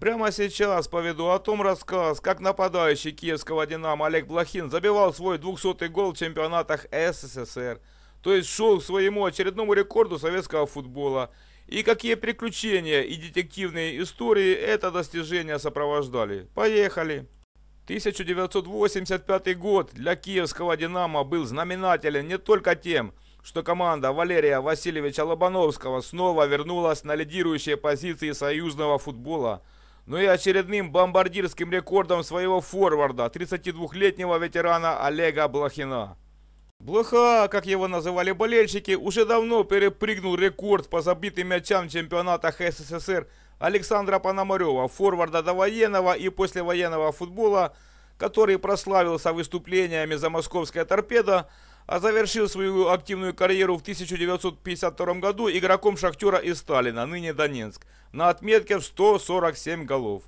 Прямо сейчас поведу о том рассказ, как нападающий киевского «Динамо» Олег Блохин забивал свой 200-й гол в чемпионатах СССР, то есть шел к своему очередному рекорду советского футбола, и какие приключения и детективные истории это достижение сопровождали. Поехали! 1985 год для киевского «Динамо» был знаменателен не только тем, что команда Валерия Васильевича Лобановского снова вернулась на лидирующие позиции союзного футбола – но ну и очередным бомбардирским рекордом своего форварда, 32-летнего ветерана Олега Блохина. Блоха, как его называли болельщики, уже давно перепрыгнул рекорд по забитым мячам в чемпионатах СССР Александра Пономарева, форварда довоенного и послевоенного футбола, который прославился выступлениями за московская торпеда а завершил свою активную карьеру в 1952 году игроком «Шахтера» и «Сталина», ныне Донецк, на отметке в 147 голов.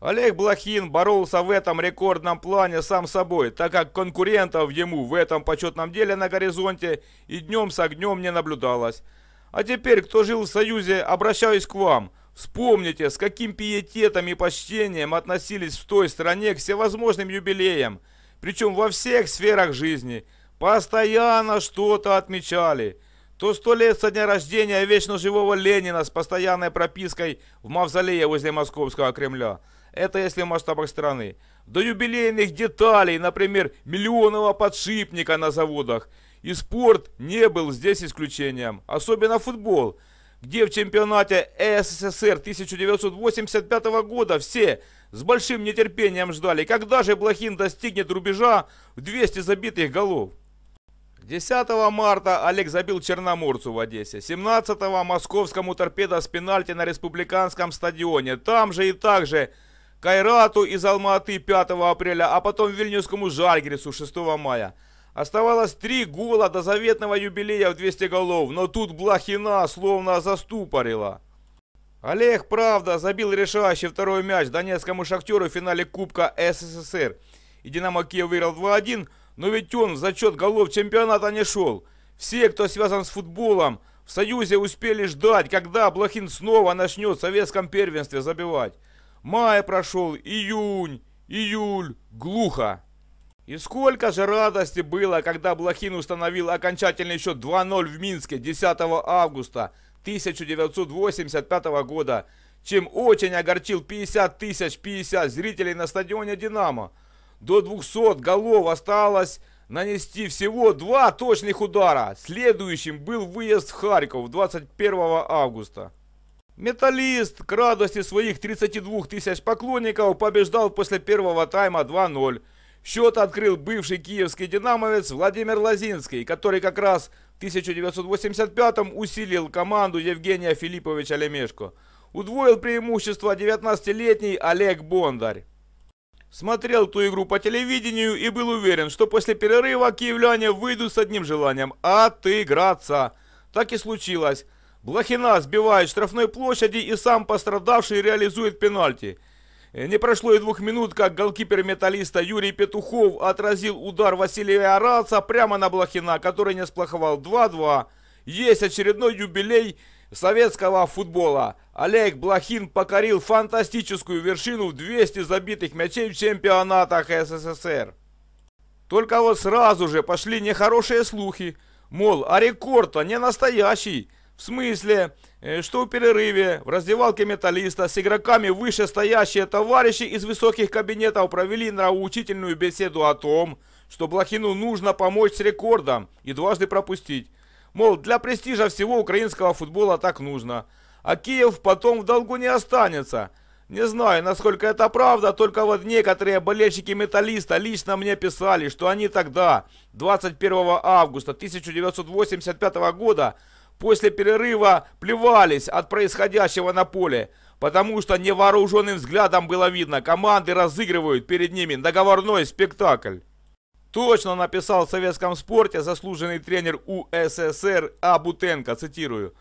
Олег Блохин боролся в этом рекордном плане сам собой, так как конкурентов ему в этом почетном деле на горизонте и днем с огнем не наблюдалось. А теперь, кто жил в Союзе, обращаюсь к вам. Вспомните, с каким пиететом и почтением относились в той стране к всевозможным юбилеям, причем во всех сферах жизни – Постоянно что-то отмечали. То сто лет со дня рождения вечно живого Ленина с постоянной пропиской в мавзолее возле Московского Кремля. Это если в масштабах страны. До юбилейных деталей, например, миллионного подшипника на заводах. И спорт не был здесь исключением. Особенно футбол, где в чемпионате СССР 1985 года все с большим нетерпением ждали, когда же Блохин достигнет рубежа в 200 забитых голов. 10 марта Олег забил Черноморцу в Одессе. 17 московскому торпедо с пенальти на республиканском стадионе. Там же и так же Кайрату из Алматы 5 апреля, а потом вильнюсскому Жальгерису 6 мая. Оставалось три гола до заветного юбилея в 200 голов, но тут Блохина словно заступорила. Олег, правда, забил решающий второй мяч донецкому «Шахтеру» в финале Кубка СССР. И «Динамо Киев» выиграл 2-1, но ведь он в зачет голов чемпионата не шел. Все, кто связан с футболом, в Союзе успели ждать, когда Блохин снова начнет в советском первенстве забивать. Май прошел, июнь, июль, глухо. И сколько же радости было, когда Блохин установил окончательный счет 2-0 в Минске 10 августа 1985 года, чем очень огорчил 50 тысяч 50 зрителей на стадионе «Динамо» до 200 голов осталось нанести всего два точных удара. Следующим был выезд в Харьков 21 августа. Металлист к радости своих 32 тысяч поклонников побеждал после первого тайма 2-0. Счет открыл бывший киевский динамовец Владимир Лозинский, который как раз в 1985 усилил команду Евгения Филипповича Лемешко. Удвоил преимущество 19-летний Олег Бондарь. Смотрел ту игру по телевидению и был уверен, что после перерыва киевляне выйдут с одним желанием – отыграться. Так и случилось. Блохина сбивает штрафной площади и сам пострадавший реализует пенальти. Не прошло и двух минут, как голкипер металлиста Юрий Петухов отразил удар Василия Араца прямо на Блохина, который не сплоховал 2-2. Есть очередной юбилей – советского футбола. Олег Блохин покорил фантастическую вершину в 200 забитых мячей в чемпионатах СССР. Только вот сразу же пошли нехорошие слухи, мол, а рекорд-то не настоящий. В смысле, э, что в перерыве в раздевалке металлиста с игроками вышестоящие товарищи из высоких кабинетов провели нравоучительную беседу о том, что Блохину нужно помочь с рекордом и дважды пропустить. Мол, для престижа всего украинского футбола так нужно. А Киев потом в долгу не останется. Не знаю, насколько это правда, только вот некоторые болельщики «Металлиста» лично мне писали, что они тогда, 21 августа 1985 года, после перерыва плевались от происходящего на поле, потому что невооруженным взглядом было видно, команды разыгрывают перед ними договорной спектакль. Точно написал в советском спорте заслуженный тренер УССР Абутенко, цитирую.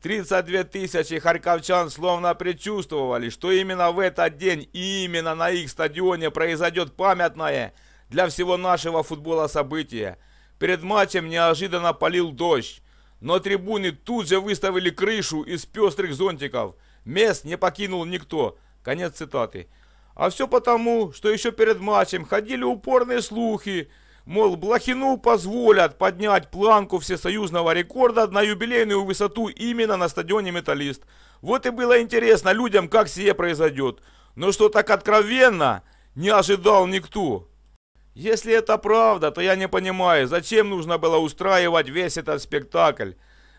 32 тысячи харьковчан словно предчувствовали, что именно в этот день и именно на их стадионе произойдет памятное для всего нашего футбола событие. Перед матчем неожиданно полил дождь, но трибуны тут же выставили крышу из пестрых зонтиков. Мест не покинул никто. Конец цитаты. А все потому, что еще перед матчем ходили упорные слухи, мол, Блохину позволят поднять планку всесоюзного рекорда на юбилейную высоту именно на стадионе «Металлист». Вот и было интересно людям, как сие произойдет. Но что так откровенно, не ожидал никто. Если это правда, то я не понимаю, зачем нужно было устраивать весь этот спектакль,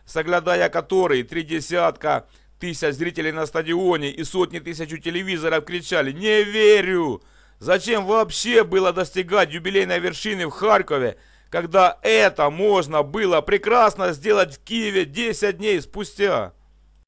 соглядая который три десятка тысяч зрителей на стадионе и сотни тысяч у телевизоров кричали «Не верю!» Зачем вообще было достигать юбилейной вершины в Харькове, когда это можно было прекрасно сделать в Киеве 10 дней спустя?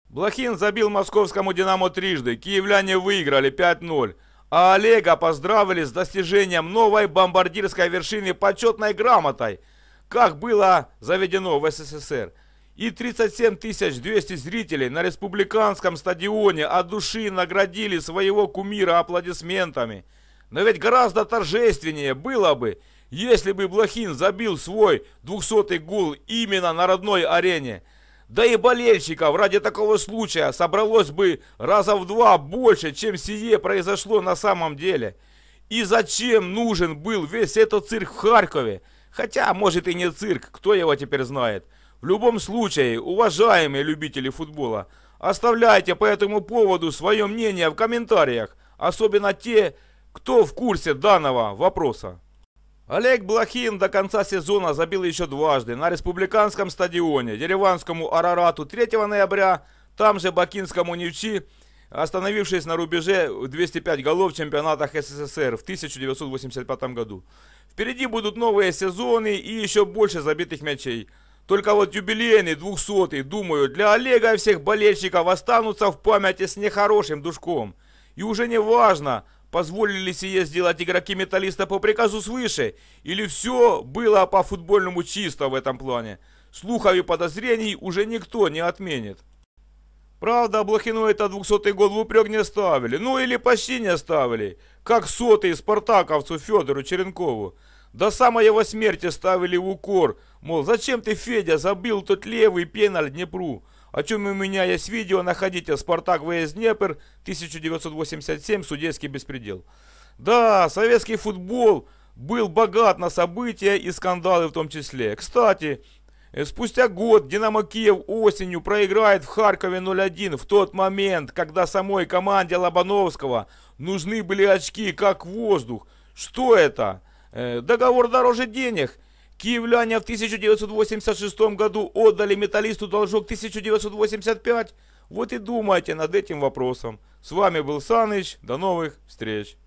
Блохин забил московскому «Динамо» трижды, киевляне выиграли 5-0, а Олега поздравили с достижением новой бомбардирской вершины почетной грамотой, как было заведено в СССР и 37 200 зрителей на республиканском стадионе от души наградили своего кумира аплодисментами. Но ведь гораздо торжественнее было бы, если бы Блохин забил свой 200-й гул именно на родной арене. Да и болельщиков ради такого случая собралось бы раза в два больше, чем сие произошло на самом деле. И зачем нужен был весь этот цирк в Харькове? Хотя, может и не цирк, кто его теперь знает. В любом случае, уважаемые любители футбола, оставляйте по этому поводу свое мнение в комментариях, особенно те, кто в курсе данного вопроса. Олег Блохин до конца сезона забил еще дважды на республиканском стадионе Дереванскому Арарату 3 ноября, там же Бакинскому Нивчи, остановившись на рубеже 205 голов в чемпионатах СССР в 1985 году. Впереди будут новые сезоны и еще больше забитых мячей. Только вот юбилейный, двухсотый, думаю, для Олега и всех болельщиков останутся в памяти с нехорошим душком. И уже не важно, позволили ли сие сделать игроки металлиста по приказу свыше, или все было по-футбольному чисто в этом плане. Слухов и подозрений уже никто не отменит. Правда, Блохину это 200-й год в упрек не ставили, ну или почти не ставили, как сотый спартаковцу Федору Черенкову. До самой его смерти ставили в укор, мол, зачем ты, Федя, забил тот левый пеналь Днепру? О чем у меня есть видео, находите «Спартак ВС Днепр», 1987, «Судейский беспредел». Да, советский футбол был богат на события и скандалы в том числе. Кстати, э, спустя год «Динамо Киев» осенью проиграет в Харькове 0-1 в тот момент, когда самой команде Лобановского нужны были очки, как воздух. Что это? Э, договор дороже денег. Киевляне в 1986 году отдали металлисту должок 1985. Вот и думайте над этим вопросом. С вами был Саныч. До новых встреч.